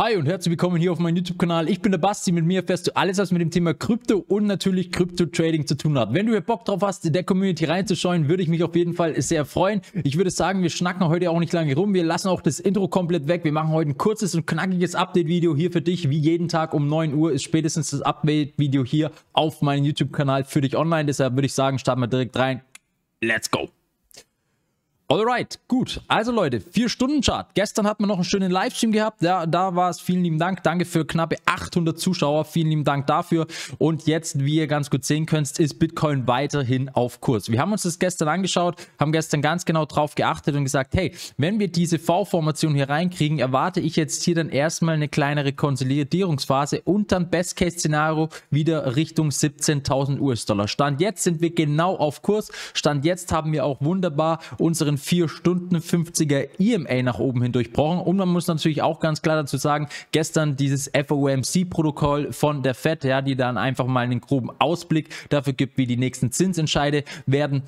Hi und herzlich willkommen hier auf meinem YouTube-Kanal. Ich bin der Basti, mit mir erfährst du alles, was mit dem Thema Krypto und natürlich Krypto-Trading zu tun hat. Wenn du hier Bock drauf hast, in der Community reinzuschauen, würde ich mich auf jeden Fall sehr freuen. Ich würde sagen, wir schnacken heute auch nicht lange rum. Wir lassen auch das Intro komplett weg. Wir machen heute ein kurzes und knackiges Update-Video hier für dich. Wie jeden Tag um 9 Uhr ist spätestens das Update-Video hier auf meinem YouTube-Kanal für dich online. Deshalb würde ich sagen, starten wir direkt rein. Let's go! Alright, gut. Also Leute, 4-Stunden-Chart. Gestern hatten wir noch einen schönen Livestream gehabt. Ja, da war es. Vielen lieben Dank. Danke für knappe 800 Zuschauer. Vielen lieben Dank dafür. Und jetzt, wie ihr ganz gut sehen könnt, ist Bitcoin weiterhin auf Kurs. Wir haben uns das gestern angeschaut, haben gestern ganz genau drauf geachtet und gesagt, hey, wenn wir diese V-Formation hier reinkriegen, erwarte ich jetzt hier dann erstmal eine kleinere Konsolidierungsphase und dann Best-Case-Szenario wieder Richtung 17.000 US-Dollar. Stand jetzt sind wir genau auf Kurs. Stand jetzt haben wir auch wunderbar unseren 4 Stunden 50er EMA nach oben hin durchbrochen. Und man muss natürlich auch ganz klar dazu sagen, gestern dieses FOMC-Protokoll von der Fed, ja, die dann einfach mal einen groben Ausblick dafür gibt, wie die nächsten Zinsentscheide werden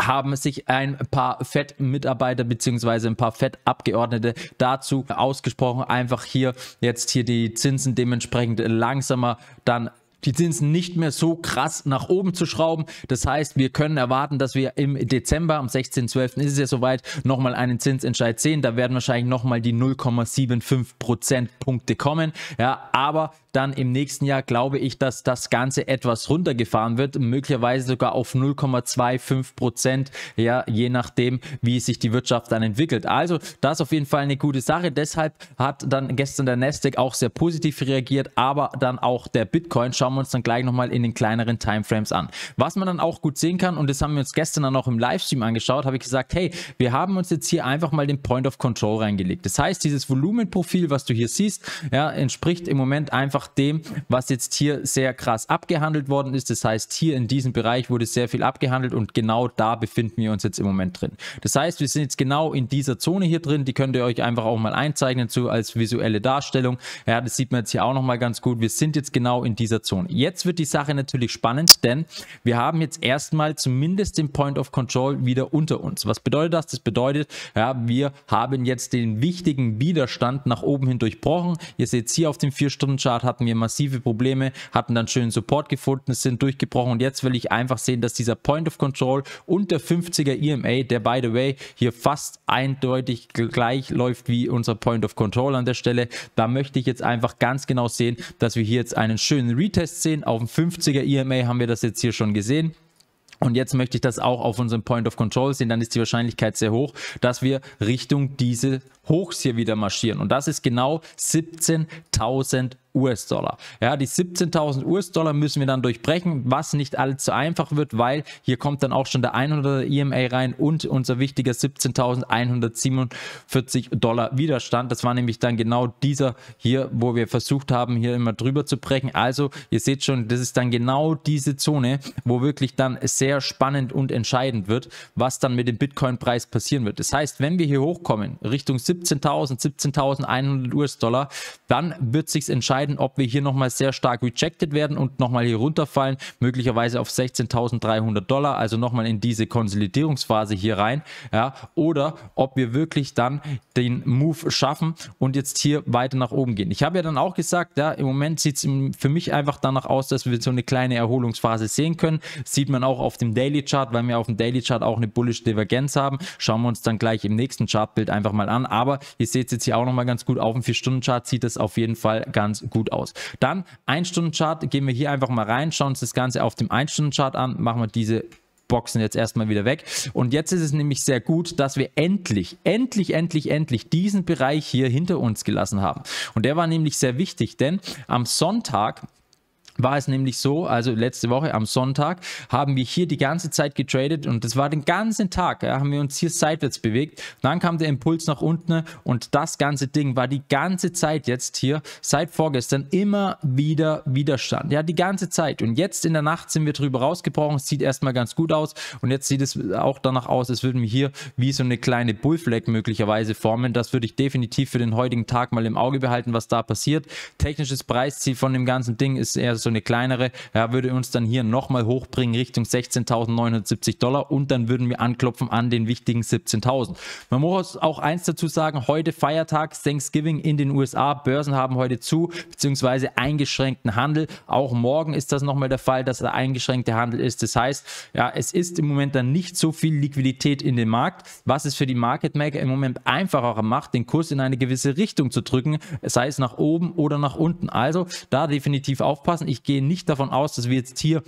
haben sich ein paar FED-Mitarbeiter bzw. ein paar FED-Abgeordnete dazu ausgesprochen, einfach hier jetzt hier die Zinsen dementsprechend langsamer dann die Zinsen nicht mehr so krass nach oben zu schrauben. Das heißt, wir können erwarten, dass wir im Dezember, am 16.12. ist es ja soweit, nochmal einen Zinsentscheid sehen. Da werden wahrscheinlich nochmal die 0,75 Prozentpunkte kommen. Ja, aber dann im nächsten Jahr glaube ich, dass das Ganze etwas runtergefahren wird, möglicherweise sogar auf 0,25 Prozent, ja, je nachdem, wie sich die Wirtschaft dann entwickelt. Also, das ist auf jeden Fall eine gute Sache. Deshalb hat dann gestern der Nasdaq auch sehr positiv reagiert, aber dann auch der Bitcoin. Schauen schauen wir uns dann gleich nochmal in den kleineren Timeframes an. Was man dann auch gut sehen kann, und das haben wir uns gestern dann auch im Livestream angeschaut, habe ich gesagt, hey, wir haben uns jetzt hier einfach mal den Point of Control reingelegt. Das heißt, dieses Volumenprofil, was du hier siehst, ja, entspricht im Moment einfach dem, was jetzt hier sehr krass abgehandelt worden ist. Das heißt, hier in diesem Bereich wurde sehr viel abgehandelt und genau da befinden wir uns jetzt im Moment drin. Das heißt, wir sind jetzt genau in dieser Zone hier drin. Die könnt ihr euch einfach auch mal einzeichnen, so als visuelle Darstellung. Ja, das sieht man jetzt hier auch nochmal ganz gut. Wir sind jetzt genau in dieser Zone. Jetzt wird die Sache natürlich spannend, denn wir haben jetzt erstmal zumindest den Point of Control wieder unter uns. Was bedeutet das? Das bedeutet, ja, wir haben jetzt den wichtigen Widerstand nach oben hin durchbrochen. Ihr seht hier auf dem 4-Stunden-Chart hatten wir massive Probleme, hatten dann schönen Support gefunden, sind durchgebrochen und jetzt will ich einfach sehen, dass dieser Point of Control und der 50er EMA, der by the way hier fast eindeutig gleich läuft wie unser Point of Control an der Stelle, da möchte ich jetzt einfach ganz genau sehen, dass wir hier jetzt einen schönen Retail Test sehen. Auf dem 50er EMA haben wir das jetzt hier schon gesehen. Und jetzt möchte ich das auch auf unserem Point of Control sehen, dann ist die Wahrscheinlichkeit sehr hoch, dass wir Richtung diese Hochs hier wieder marschieren. Und das ist genau 17.000 US-Dollar. Ja, die 17.000 US-Dollar müssen wir dann durchbrechen, was nicht allzu einfach wird, weil hier kommt dann auch schon der 100er EMA rein und unser wichtiger 17.147 Dollar Widerstand. Das war nämlich dann genau dieser hier, wo wir versucht haben, hier immer drüber zu brechen. Also ihr seht schon, das ist dann genau diese Zone, wo wirklich dann sehr spannend und entscheidend wird, was dann mit dem Bitcoin-Preis passieren wird. Das heißt, wenn wir hier hochkommen, Richtung 17.000, 17.000, 17.100 US-Dollar, dann wird sich entscheiden, ob wir hier nochmal sehr stark rejected werden und nochmal hier runterfallen, möglicherweise auf 16.300 Dollar, also nochmal in diese Konsolidierungsphase hier rein, ja, oder ob wir wirklich dann den Move schaffen und jetzt hier weiter nach oben gehen. Ich habe ja dann auch gesagt, ja, im Moment sieht es für mich einfach danach aus, dass wir so eine kleine Erholungsphase sehen können. Sieht man auch auf dem Daily Chart, weil wir auf dem Daily Chart auch eine bullish Divergenz haben. Schauen wir uns dann gleich im nächsten Chartbild einfach mal an. Aber aber ihr seht es jetzt hier auch nochmal ganz gut. Auf dem 4-Stunden-Chart sieht das auf jeden Fall ganz gut aus. Dann 1-Stunden-Chart. Gehen wir hier einfach mal rein, schauen uns das Ganze auf dem 1-Stunden-Chart an. Machen wir diese Boxen jetzt erstmal wieder weg. Und jetzt ist es nämlich sehr gut, dass wir endlich, endlich, endlich, endlich diesen Bereich hier hinter uns gelassen haben. Und der war nämlich sehr wichtig, denn am Sonntag war es nämlich so, also letzte Woche am Sonntag haben wir hier die ganze Zeit getradet und das war den ganzen Tag, ja, haben wir uns hier seitwärts bewegt. Dann kam der Impuls nach unten und das ganze Ding war die ganze Zeit jetzt hier seit vorgestern immer wieder Widerstand. Ja, die ganze Zeit und jetzt in der Nacht sind wir drüber rausgebrochen, es sieht erstmal ganz gut aus und jetzt sieht es auch danach aus, es würden wir hier wie so eine kleine Bullflag möglicherweise formen. Das würde ich definitiv für den heutigen Tag mal im Auge behalten, was da passiert. Technisches Preisziel von dem ganzen Ding ist eher so so eine kleinere, ja, würde uns dann hier nochmal hochbringen Richtung 16.970 Dollar und dann würden wir anklopfen an den wichtigen 17.000. Man muss auch eins dazu sagen, heute Feiertag, Thanksgiving in den USA, Börsen haben heute zu, beziehungsweise eingeschränkten Handel. Auch morgen ist das nochmal der Fall, dass der eingeschränkte Handel ist. Das heißt, ja, es ist im Moment dann nicht so viel Liquidität in dem Markt, was es für die Market Maker im Moment einfacher macht, den Kurs in eine gewisse Richtung zu drücken, sei es nach oben oder nach unten. Also da definitiv aufpassen. Ich ich gehe nicht davon aus, dass wir jetzt hier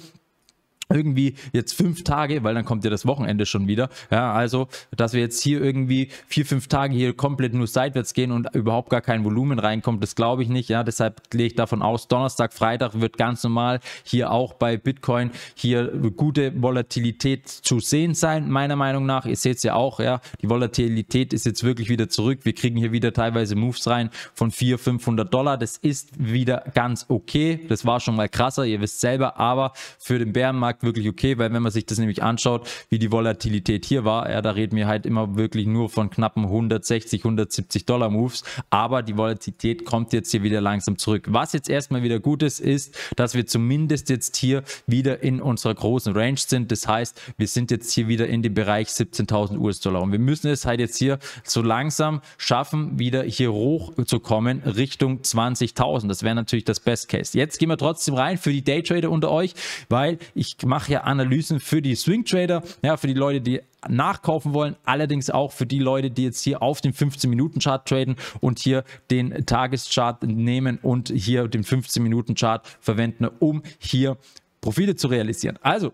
irgendwie jetzt fünf Tage, weil dann kommt ja das Wochenende schon wieder. Ja, also, dass wir jetzt hier irgendwie vier, fünf Tage hier komplett nur seitwärts gehen und überhaupt gar kein Volumen reinkommt, das glaube ich nicht. Ja, deshalb gehe ich davon aus, Donnerstag, Freitag wird ganz normal hier auch bei Bitcoin hier gute Volatilität zu sehen sein, meiner Meinung nach. Ihr seht es ja auch, ja, die Volatilität ist jetzt wirklich wieder zurück. Wir kriegen hier wieder teilweise Moves rein von 400, 500 Dollar. Das ist wieder ganz okay. Das war schon mal krasser, ihr wisst selber, aber für den Bärenmarkt Markt wirklich okay, weil wenn man sich das nämlich anschaut, wie die Volatilität hier war, ja, da reden wir halt immer wirklich nur von knappen 160, 170 Dollar Moves, aber die Volatilität kommt jetzt hier wieder langsam zurück. Was jetzt erstmal wieder gut ist, ist, dass wir zumindest jetzt hier wieder in unserer großen Range sind. Das heißt, wir sind jetzt hier wieder in dem Bereich 17.000 US-Dollar und wir müssen es halt jetzt hier so langsam schaffen, wieder hier hochzukommen Richtung 20.000. Das wäre natürlich das Best Case. Jetzt gehen wir trotzdem rein für die Daytrader unter euch, weil ich mache ja Analysen für die Swing Trader, ja, für die Leute, die nachkaufen wollen, allerdings auch für die Leute, die jetzt hier auf dem 15-Minuten-Chart traden und hier den Tageschart nehmen und hier den 15-Minuten-Chart verwenden, um hier Profite zu realisieren. Also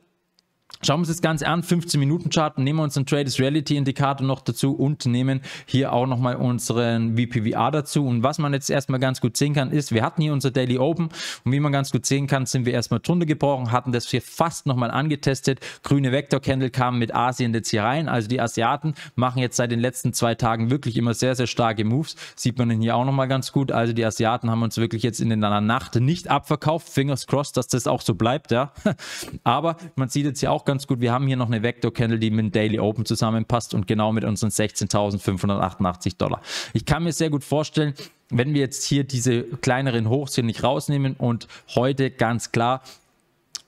Schauen wir uns das Ganze an, 15-Minuten-Chart, nehmen wir uns einen Traders Reality Indikator noch dazu und nehmen hier auch nochmal unseren VPVR dazu. Und was man jetzt erstmal ganz gut sehen kann, ist, wir hatten hier unser Daily Open und wie man ganz gut sehen kann, sind wir erstmal drunter gebrochen, hatten das hier fast nochmal angetestet. Grüne Vector candle kamen mit Asien jetzt hier rein, also die Asiaten machen jetzt seit den letzten zwei Tagen wirklich immer sehr, sehr starke Moves. Sieht man hier auch nochmal ganz gut. Also die Asiaten haben uns wirklich jetzt in der Nacht nicht abverkauft. Fingers crossed, dass das auch so bleibt, ja. Aber man sieht jetzt hier auch auch ganz gut. Wir haben hier noch eine Vector Candle, die mit dem Daily Open zusammenpasst und genau mit unseren 16.588 Dollar. Ich kann mir sehr gut vorstellen, wenn wir jetzt hier diese kleineren Hochs hier nicht rausnehmen und heute ganz klar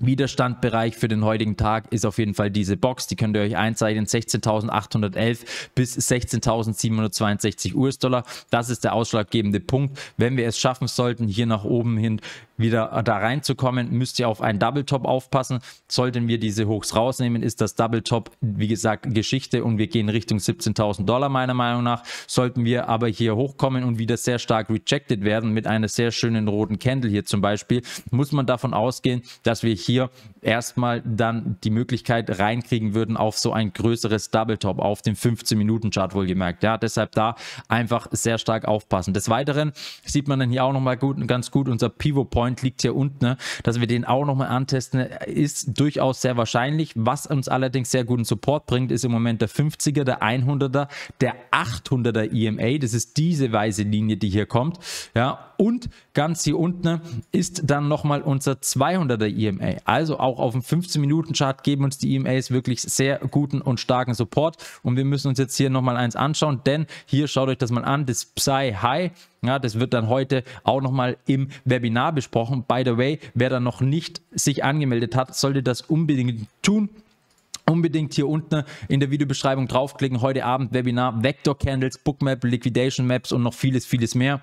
Widerstandbereich für den heutigen Tag ist auf jeden Fall diese Box. Die könnt ihr euch einzeichnen. 16.811 bis 16.762 US-Dollar. Das ist der ausschlaggebende Punkt. Wenn wir es schaffen sollten, hier nach oben hin wieder da reinzukommen, müsst ihr auf einen Double Top aufpassen. Sollten wir diese Hochs rausnehmen, ist das Double Top, wie gesagt, Geschichte und wir gehen Richtung 17.000 Dollar meiner Meinung nach. Sollten wir aber hier hochkommen und wieder sehr stark rejected werden mit einer sehr schönen roten Candle hier zum Beispiel, muss man davon ausgehen, dass wir hier erstmal dann die Möglichkeit reinkriegen würden auf so ein größeres Double Top, auf dem 15-Minuten-Chart wohlgemerkt. Ja, deshalb da einfach sehr stark aufpassen. Des Weiteren sieht man dann hier auch nochmal gut, ganz gut unser Pivot Point Point liegt hier unten, ne, dass wir den auch nochmal antesten, ist durchaus sehr wahrscheinlich. Was uns allerdings sehr guten Support bringt, ist im Moment der 50er, der 100er, der 800er EMA. Das ist diese weiße Linie, die hier kommt. Ja, und ganz hier unten ist dann nochmal unser 200er EMA. Also auch auf dem 15-Minuten-Chart geben uns die EMAs wirklich sehr guten und starken Support. Und wir müssen uns jetzt hier nochmal eins anschauen, denn hier schaut euch das mal an, das Psy High. Ja, das wird dann heute auch nochmal im Webinar besprochen. By the way, wer da noch nicht sich angemeldet hat, sollte das unbedingt tun. Unbedingt hier unten in der Videobeschreibung draufklicken. Heute Abend Webinar Vector Candles, Bookmap, Liquidation Maps und noch vieles, vieles mehr.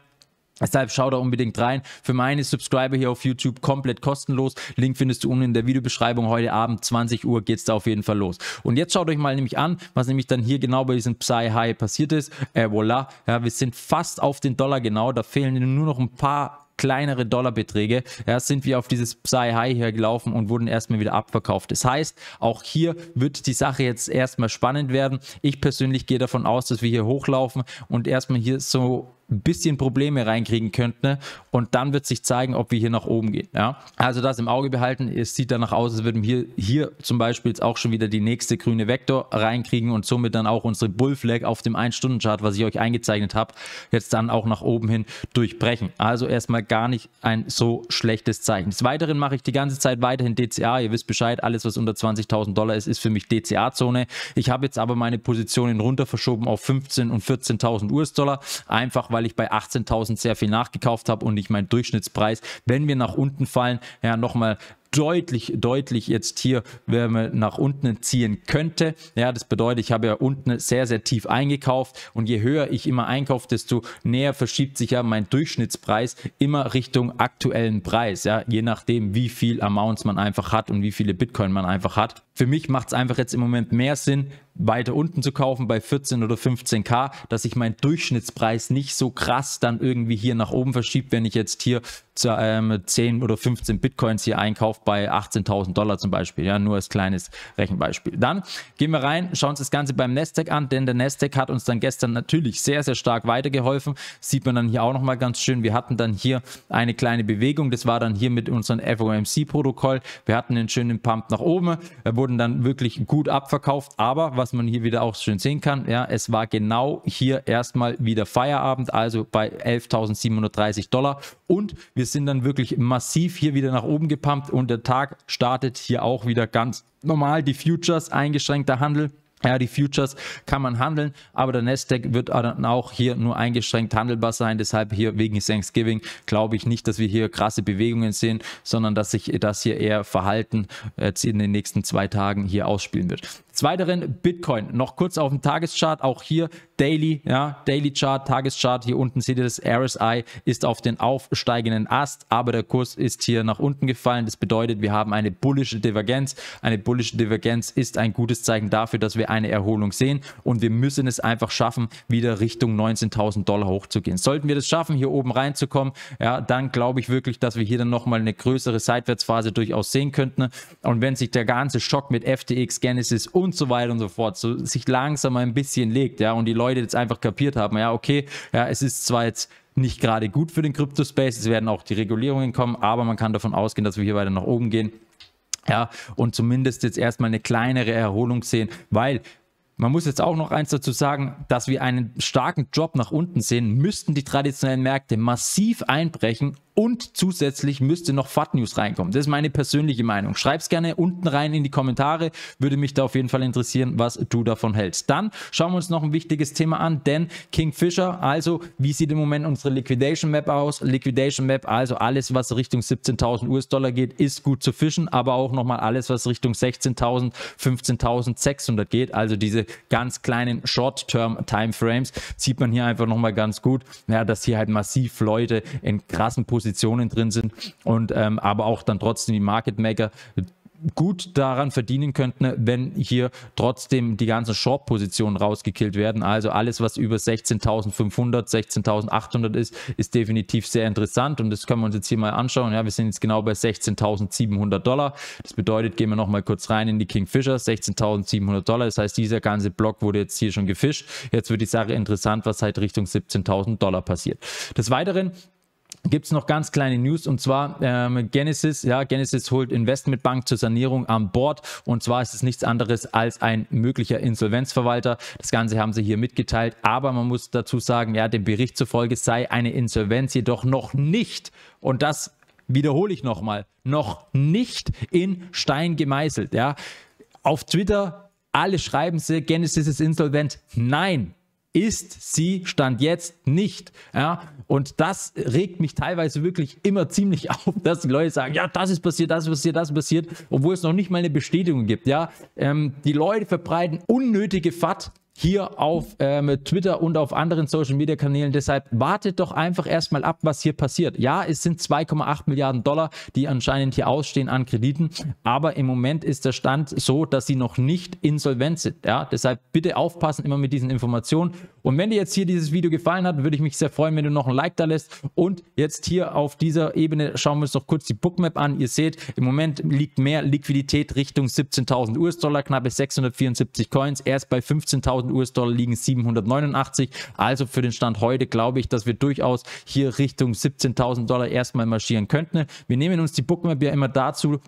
Deshalb schau da unbedingt rein. Für meine Subscriber hier auf YouTube komplett kostenlos. Link findest du unten in der Videobeschreibung. Heute Abend 20 Uhr geht es da auf jeden Fall los. Und jetzt schaut euch mal nämlich an, was nämlich dann hier genau bei diesem Psy High passiert ist. Äh, voilà. Ja, wir sind fast auf den Dollar genau. Da fehlen nur noch ein paar kleinere Dollarbeträge, ja, sind wir auf dieses Psy High hier gelaufen und wurden erstmal wieder abverkauft. Das heißt, auch hier wird die Sache jetzt erstmal spannend werden. Ich persönlich gehe davon aus, dass wir hier hochlaufen und erstmal hier so ein bisschen Probleme reinkriegen könnten. Ne? Und dann wird sich zeigen, ob wir hier nach oben gehen. Ja? Also das im Auge behalten. Es sieht danach aus, als würden wir hier, zum Beispiel jetzt auch schon wieder die nächste grüne Vektor reinkriegen und somit dann auch unsere Bullflag auf dem 1-Stunden-Chart, was ich euch eingezeichnet habe, jetzt dann auch nach oben hin durchbrechen. Also erstmal gar nicht ein so schlechtes Zeichen. Des Weiteren mache ich die ganze Zeit weiterhin DCA. Ihr wisst Bescheid, alles, was unter 20.000 Dollar ist, ist für mich DCA-Zone. Ich habe jetzt aber meine Positionen runter verschoben auf 15 und 14.000 US-Dollar, einfach weil weil ich bei 18.000 sehr viel nachgekauft habe und ich meinen Durchschnittspreis, wenn wir nach unten fallen, ja nochmal deutlich, deutlich jetzt hier Wärme nach unten ziehen könnte. Ja, das bedeutet, ich habe ja unten sehr, sehr tief eingekauft und je höher ich immer einkaufe, desto näher verschiebt sich ja mein Durchschnittspreis immer Richtung aktuellen Preis. Ja, je nachdem, wie viel Amounts man einfach hat und wie viele Bitcoin man einfach hat für mich macht es einfach jetzt im Moment mehr Sinn, weiter unten zu kaufen bei 14 oder 15k, dass ich meinen Durchschnittspreis nicht so krass dann irgendwie hier nach oben verschiebe, wenn ich jetzt hier 10 ähm, oder 15 Bitcoins hier einkaufe bei 18.000 Dollar zum Beispiel. Ja, nur als kleines Rechenbeispiel. Dann gehen wir rein, schauen uns das Ganze beim Nasdaq an, denn der Nasdaq hat uns dann gestern natürlich sehr, sehr stark weitergeholfen. Sieht man dann hier auch nochmal ganz schön. Wir hatten dann hier eine kleine Bewegung. Das war dann hier mit unserem FOMC-Protokoll. Wir hatten einen schönen Pump nach oben. Wir wurden wurden dann wirklich gut abverkauft. Aber was man hier wieder auch schön sehen kann, ja, es war genau hier erstmal wieder Feierabend, also bei 11.730 Dollar. Und wir sind dann wirklich massiv hier wieder nach oben gepumpt und der Tag startet hier auch wieder ganz normal. Die Futures, eingeschränkter Handel ja, die Futures kann man handeln, aber der Nasdaq wird dann auch hier nur eingeschränkt handelbar sein. Deshalb hier wegen Thanksgiving glaube ich nicht, dass wir hier krasse Bewegungen sehen, sondern dass sich das hier eher Verhalten jetzt äh, in den nächsten zwei Tagen hier ausspielen wird. Des Weiteren Bitcoin, noch kurz auf dem Tageschart, auch hier Daily, ja, Daily Chart, Tageschart, hier unten seht ihr das RSI ist auf den aufsteigenden Ast, aber der Kurs ist hier nach unten gefallen. Das bedeutet, wir haben eine bullische Divergenz. Eine bullische Divergenz ist ein gutes Zeichen dafür, dass wir eine Erholung sehen und wir müssen es einfach schaffen, wieder Richtung 19.000 Dollar hochzugehen. Sollten wir das schaffen, hier oben reinzukommen, ja, dann glaube ich wirklich, dass wir hier dann nochmal eine größere Seitwärtsphase durchaus sehen könnten. Und wenn sich der ganze Schock mit FTX, Genesis und und so weiter und so fort, so sich langsam ein bisschen legt, ja, und die Leute jetzt einfach kapiert haben, ja, okay, ja, es ist zwar jetzt nicht gerade gut für den Kryptospace, es werden auch die Regulierungen kommen, aber man kann davon ausgehen, dass wir hier weiter nach oben gehen. Ja, und zumindest jetzt erstmal eine kleinere Erholung sehen, weil man muss jetzt auch noch eins dazu sagen, dass wir einen starken Job nach unten sehen, müssten die traditionellen Märkte massiv einbrechen und zusätzlich müsste noch FAT News reinkommen. Das ist meine persönliche Meinung. Schreib's gerne unten rein in die Kommentare. Würde mich da auf jeden Fall interessieren, was du davon hältst. Dann schauen wir uns noch ein wichtiges Thema an, denn Kingfisher, also wie sieht im Moment unsere Liquidation Map aus? Liquidation Map, also alles, was Richtung 17.000 US-Dollar geht, ist gut zu fischen, aber auch nochmal alles, was Richtung 16.000, 15.600 geht. Also diese ganz kleinen Short-Term-Timeframes sieht man hier einfach nochmal ganz gut, ja, dass hier halt massiv Leute in krassen Positionen Investitionen drin sind und ähm, aber auch dann trotzdem die Market Maker gut daran verdienen könnten, wenn hier trotzdem die ganzen Short-Positionen rausgekillt werden. Also alles, was über 16.500, 16.800 ist, ist definitiv sehr interessant und das können wir uns jetzt hier mal anschauen. Ja, wir sind jetzt genau bei 16.700 Dollar. Das bedeutet, gehen wir nochmal kurz rein in die Kingfisher, 16.700 Dollar. Das heißt, dieser ganze Block wurde jetzt hier schon gefischt. Jetzt wird die Sache interessant, was halt Richtung 17.000 Dollar passiert. Des Weiteren gibt es noch ganz kleine News und zwar ähm, Genesis, ja, Genesis holt Investmentbank zur Sanierung an Bord und zwar ist es nichts anderes als ein möglicher Insolvenzverwalter. Das Ganze haben sie hier mitgeteilt, aber man muss dazu sagen, ja, dem Bericht zufolge sei eine Insolvenz jedoch noch nicht und das wiederhole ich nochmal, noch nicht in Stein gemeißelt, ja. Auf Twitter alle schreiben sie, Genesis ist insolvent. Nein, ist sie Stand jetzt nicht. Ja? Und das regt mich teilweise wirklich immer ziemlich auf, dass die Leute sagen, ja, das ist passiert, das ist passiert, das ist passiert, obwohl es noch nicht mal eine Bestätigung gibt. Ja? Ähm, die Leute verbreiten unnötige FAT hier auf ähm, Twitter und auf anderen Social Media Kanälen. Deshalb wartet doch einfach erstmal ab, was hier passiert. Ja, es sind 2,8 Milliarden Dollar, die anscheinend hier ausstehen an Krediten, aber im Moment ist der Stand so, dass sie noch nicht insolvent sind. Ja, deshalb bitte aufpassen immer mit diesen Informationen und wenn dir jetzt hier dieses Video gefallen hat, würde ich mich sehr freuen, wenn du noch ein Like da lässt. Und jetzt hier auf dieser Ebene schauen wir uns noch kurz die Bookmap an. Ihr seht, im Moment liegt mehr Liquidität Richtung 17.000 US-Dollar, knappe 674 Coins. Erst bei 15.000 US-Dollar liegen 789. Also für den Stand heute glaube ich, dass wir durchaus hier Richtung 17.000 Dollar erstmal marschieren könnten. Wir nehmen uns die Bookmap ja immer dazu,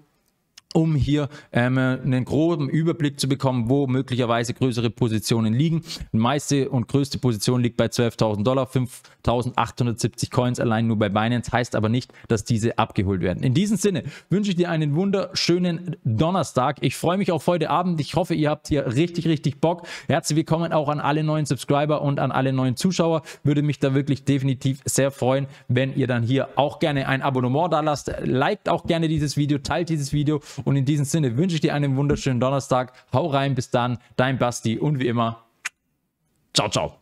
um hier ähm, einen groben Überblick zu bekommen, wo möglicherweise größere Positionen liegen. Die meiste und größte Position liegt bei 12.000 Dollar, 5.870 Coins allein nur bei Binance, heißt aber nicht, dass diese abgeholt werden. In diesem Sinne wünsche ich dir einen wunderschönen Donnerstag. Ich freue mich auf heute Abend. Ich hoffe, ihr habt hier richtig, richtig Bock. Herzlich willkommen auch an alle neuen Subscriber und an alle neuen Zuschauer. Würde mich da wirklich definitiv sehr freuen, wenn ihr dann hier auch gerne ein Abonnement da lasst. Liked auch gerne dieses Video, teilt dieses Video und in diesem Sinne wünsche ich dir einen wunderschönen Donnerstag. Hau rein, bis dann, dein Basti und wie immer, ciao, ciao.